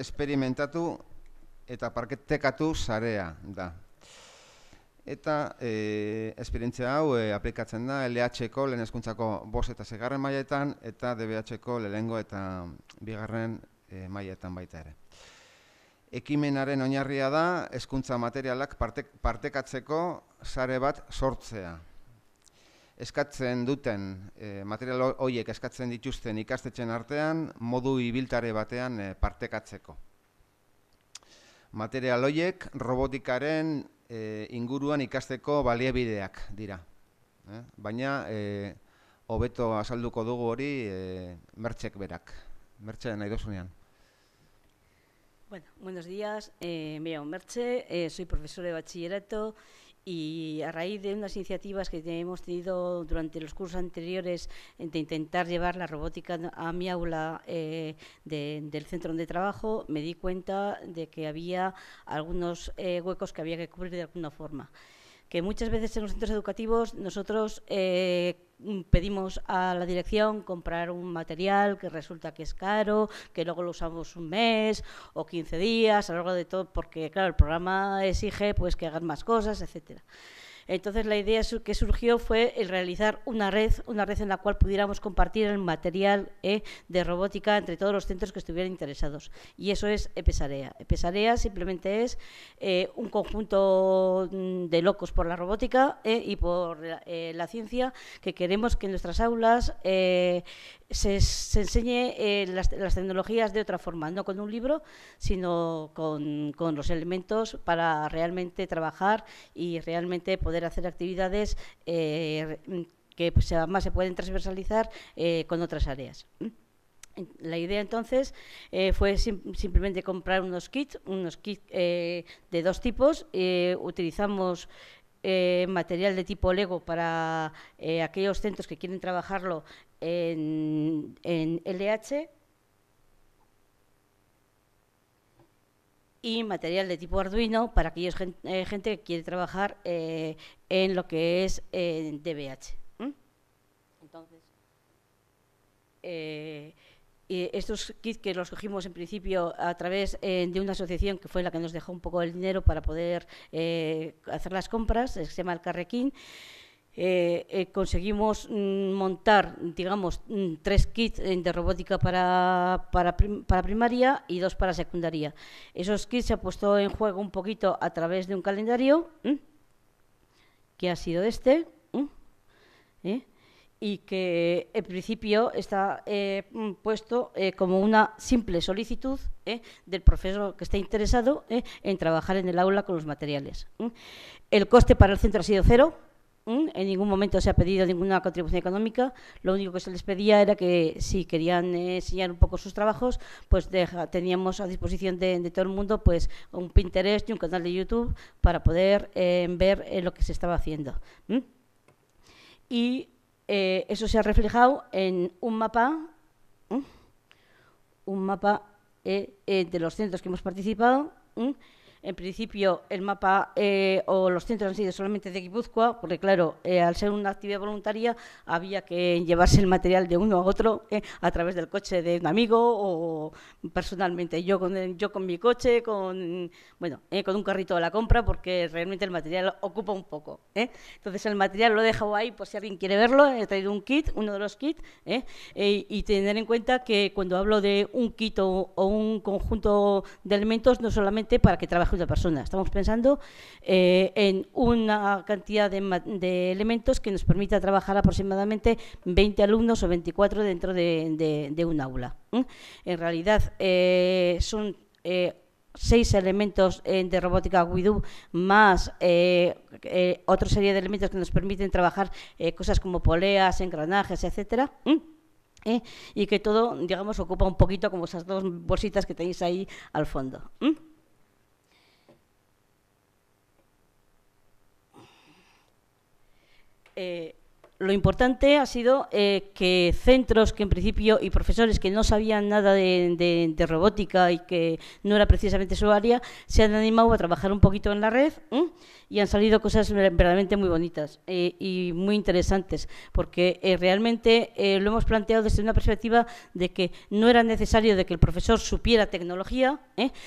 esperimentatu eta parketekatu sarea da. Eta e, esperientzia hau e, aplikatzen da LH-ko lehen eskuntzako bos eta segarren maietan eta DBH-ko lehenengo eta bigarren e, eh, maietan baita ere. Ekimenaren oinarria da eskuntza materialak parte, partekatzeko sare bat sortzea eskatzen duten eh, material horiek eskatzen dituzten ikastetzen artean modu ibiltare batean e, partekatzeko. Material horiek robotikaren eh, inguruan ikasteko baliabideak dira. E, baina hobeto azalduko dugu hori e, mertxek berak. Mertxe nahi dozunean. Bueno, buenos días. Eh, mira, Merche, eh, soy profesora de bachillerato y a raíz de unas iniciativas que hemos tenido durante los cursos anteriores de intentar llevar la robótica a mi aula eh, del centro de trabajo, me di cuenta de que había algunos eh, huecos que había que cubrir de alguna forma que muchas veces en los centros educativos nosotros eh, pedimos a la dirección comprar un material que resulta que es caro, que luego lo usamos un mes o 15 días, a lo largo de todo, porque claro, el programa exige pues que hagan más cosas, etcétera. Entonces la idea que surgió fue el realizar una red, una red en la cual pudiéramos compartir el material eh, de robótica entre todos los centros que estuvieran interesados. Y eso es EPESAREA. EPESAREA simplemente es eh, un conjunto mm, de locos por la robótica eh, y por la ciencia que queremos que en nuestras aulas se, enseñe eh, las, tecnologías de otra forma, no con un libro, sino con, los elementos para realmente trabajar y realmente poder hacer actividades eh, que pues, además se pueden transversalizar eh, con otras áreas. La idea entonces fue simplemente comprar unos kits, unos kits de dos tipos. utilizamos material de tipo Lego para aquellos centros que quieren trabajarlo en, LH y material de tipo Arduino para aquellos eh, gente que quiere trabajar eh, en lo que es DBH. Eh, Entonces, estos kits que los cogimos en principio a través de una asociación que fue la que nos dejó un poco el dinero para poder hacer las compras, se llama el Carrequín. Eh, eh, conseguimos mm, montar, digamos, mm, tres kits eh, de robótica para, para, primaria y dos para secundaria. Esos kits se han puesto en juego un poquito a través de un calendario, que ha sido este, y que en principio está mm, puesto como una simple solicitud del profesor que esté interesado en trabajar en el aula con los materiales. El coste para el centro ha sido cero, en ningún momento se ha pedido ninguna contribución económica, lo único que se les pedía era que si querían enseñar un poco sus trabajos, pues teníamos a disposición de, todo el mundo pues un Pinterest y un canal de YouTube para poder eh, ver eh, lo que se estaba haciendo. Y eh, eso se ha reflejado en un mapa, un mapa de los centros que hemos participado, en principio, el mapa eh, o los centros han sido solamente de Guipúzcoa, porque claro, eh, al ser una actividad voluntaria había que llevarse el material de uno a otro eh, a través del coche de un amigo o personalmente yo con, yo con mi coche, con, bueno, con un carrito de la compra, porque realmente el material ocupa un poco. Entonces, el material lo he dejado ahí por si alguien quiere verlo. He traído un kit, uno de los kits, y tener en cuenta que cuando hablo de un kit o, un conjunto de elementos, no solamente para que trabajen Estamos pensando eh, en una cantidad de, elementos que nos permita trabajar aproximadamente 20 alumnos o 24 dentro de, un aula. En realidad eh, son eh, seis elementos de robótica WIDU más otra serie de elementos que nos permiten trabajar cosas como poleas, engranajes, etcétera. Y que todo, digamos, ocupa un poquito como esas dos bolsitas que tenéis ahí al fondo. eh, lo importante ha sido eh, que centros que en principio y profesores que no sabían nada de, robótica y que no era precisamente su área, se han animado a trabajar un poquito en la red y han salido cosas verdaderamente muy bonitas eh, y muy interesantes, porque eh, realmente lo hemos planteado desde una perspectiva de que no era necesario de que el profesor supiera tecnología,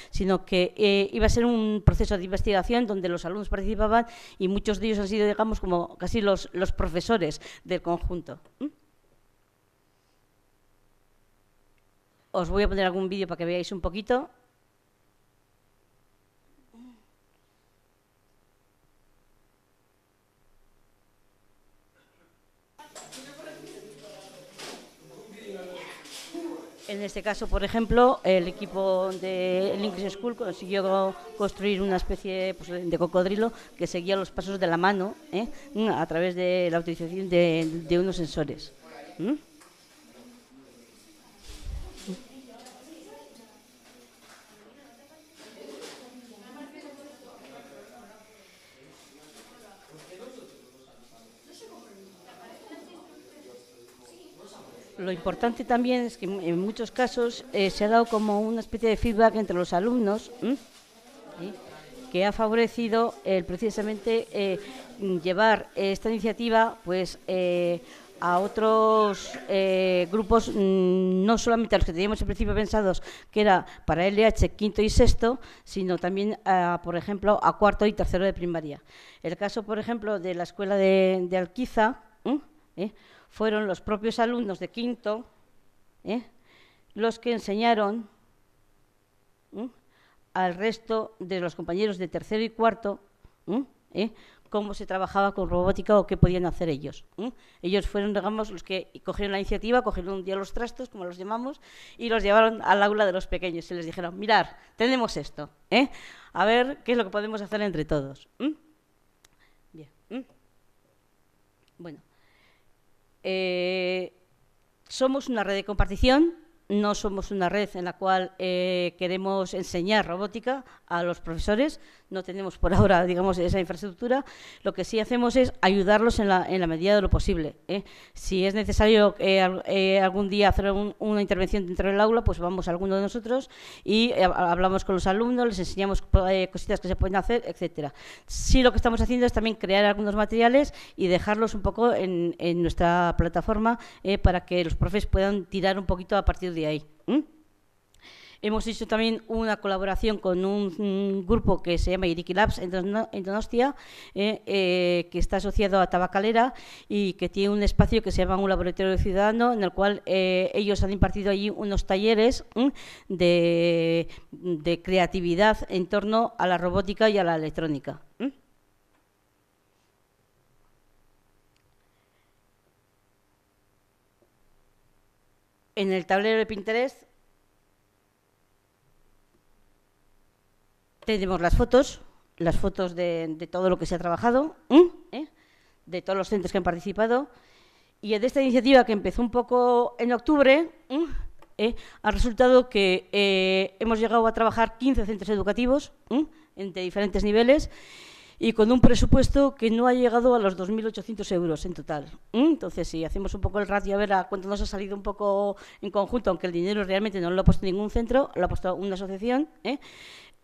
sino que iba a ser un proceso de investigación donde los alumnos participaban y muchos de ellos han sido, digamos, como casi los, los profesores del conjunto. Os voy a poner algún vídeo para que veáis un poquito. En este caso, por ejemplo, el equipo de English School consiguió construir una especie pues, de cocodrilo que seguía los pasos de la mano ¿eh? a través de la utilización de, unos sensores. lo importante también es que en muchos casos eh, se ha dado como una especie de feedback entre los alumnos que ha favorecido el precisamente eh, llevar esta iniciativa pues eh, a otros grupos, mm, no solamente a los que teníamos en principio pensados que era para LH quinto y sexto, sino también, por ejemplo, a cuarto y tercero de primaria. El caso, por ejemplo, de la escuela de, Alquiza, fueron los propios alumnos de quinto ¿eh? los que enseñaron ¿eh? al resto de los compañeros de tercero y cuarto ¿eh? cómo se trabajaba con robótica o qué podían hacer ellos. Ellos fueron, digamos, los que cogieron la iniciativa, cogieron un día los trastos, como los llamamos, y los llevaron al aula de los pequeños y les dijeron, mirar, tenemos esto, a ver qué es lo que podemos hacer entre todos. Bien. Bueno. Eh, somos una red de compartición no somos una red en la cual eh, queremos enseñar robótica a los profesores, no tenemos por ahora, digamos, esa infraestructura. Lo que sí hacemos es ayudarlos en la, medida de lo posible. ¿eh? Si es necesario eh, algún día hacer una intervención dentro del aula, pues vamos a alguno de nosotros y hablamos con los alumnos, les enseñamos cositas que se pueden hacer, etcétera. Sí, lo que estamos haciendo es también crear algunos materiales y dejarlos un poco en, en nuestra plataforma para que los profes puedan tirar un poquito a partir de Hemos hecho también una colaboración con un, mm, grupo que se llama Iriki Labs en, Donostia, eh, eh, que está asociado a Tabacalera y que tiene un espacio que se llama un laboratorio ciudadano, en el cual eh, ellos han impartido allí unos talleres de, creatividad en torno a la robótica y a la electrónica. en el tablero de Pinterest tenemos las fotos, las fotos de, todo lo que se ha trabajado, ¿eh? ¿Eh? de todos los centros que han participado. Y de esta iniciativa que empezó un poco en octubre, ¿eh? ha resultado que hemos llegado a trabajar 15 centros educativos entre diferentes niveles y con un presupuesto que no ha llegado a los 2.800 euros en total. ¿Mm? Entonces, si hacemos un poco el ratio a ver a cuánto nos ha salido un poco en conjunto, aunque el dinero realmente no lo ha puesto ningún centro, lo ha puesto una asociación, ¿eh?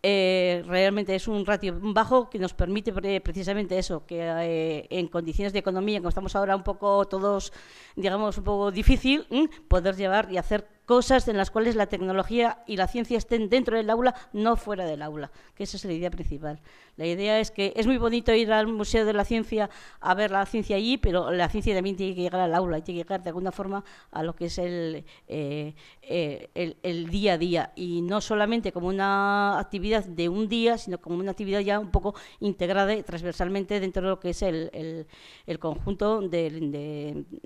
eh realmente es un ratio bajo que nos permite precisamente eso, que eh, en condiciones de economía, como estamos ahora un poco todos, digamos, un poco difícil, poder llevar y hacer cosas en las cuales la tecnología y la ciencia estén dentro del aula, no fuera del aula, que esa es la idea principal. La idea es que es muy bonito ir al Museo de la Ciencia a ver la ciencia allí, pero la ciencia también tiene que llegar al aula, tiene que llegar de alguna forma a lo que es eh, eh, el, el, día a día, y no solamente como una actividad de un día, sino como una actividad ya un poco integrada y transversalmente dentro de lo que es el, el, conjunto del,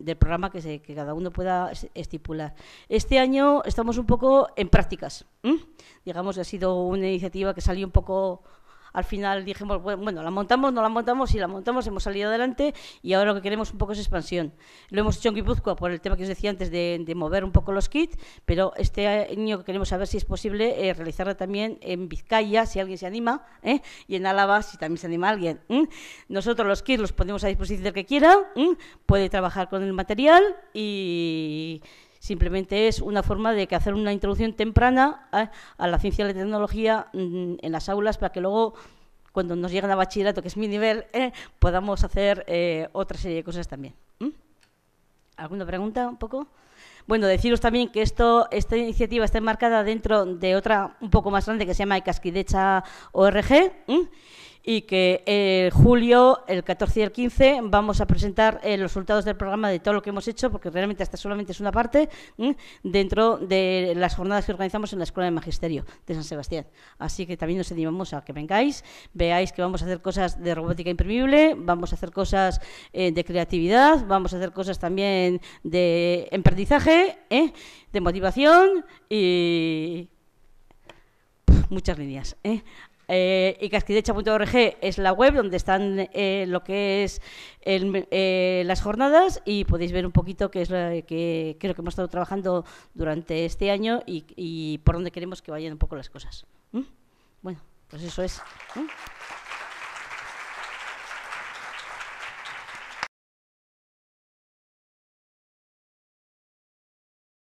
del programa que, se, que cada uno pueda estipular. Este año estamos un poco en prácticas. Digamos, ha sido una iniciativa que salió un poco al final dijimos, bueno, la montamos, no la montamos, y la montamos hemos salido adelante y ahora lo que queremos un poco es expansión. Lo hemos hecho en Guipúzcoa por el tema que os decía antes de, mover un poco los kits, pero este año queremos saber si es posible eh, realizarla también en Vizcaya, si alguien se anima, ¿eh? y en Álava, si también se anima alguien. Nosotros los kits los ponemos a disposición del que quiera, puede trabajar con el material y Simplemente es una forma de que hacer una introducción temprana a, la ciencia y la tecnología mm, en las aulas para que luego cuando nos lleguen a bachillerato, que es mi nivel, eh, podamos hacer eh, otra serie de cosas también. ¿Mm? ¿Alguna pregunta un poco? Bueno, deciros también que esto, esta iniciativa está enmarcada dentro de otra un poco más grande que se llama Casquidecha ORG y que en eh, julio, el 14 y el 15, vamos a presentar eh, los resultados del programa de todo lo que hemos hecho, porque realmente esta solamente es una parte dentro de las jornadas que organizamos en la Escuela de Magisterio de San Sebastián. Así que también nos animamos a que vengáis, veáis que vamos a hacer cosas de robótica imprimible, vamos a hacer cosas eh, de creatividad, vamos a hacer cosas también de emprendizaje, de motivación y muchas líneas y eh, casquidecha.org es la web donde están eh, lo que es eh, las jornadas y podéis ver un poquito qué es lo que creo que hemos estado trabajando durante este año y, por dónde queremos que vayan un poco las cosas. Bueno, pues eso es.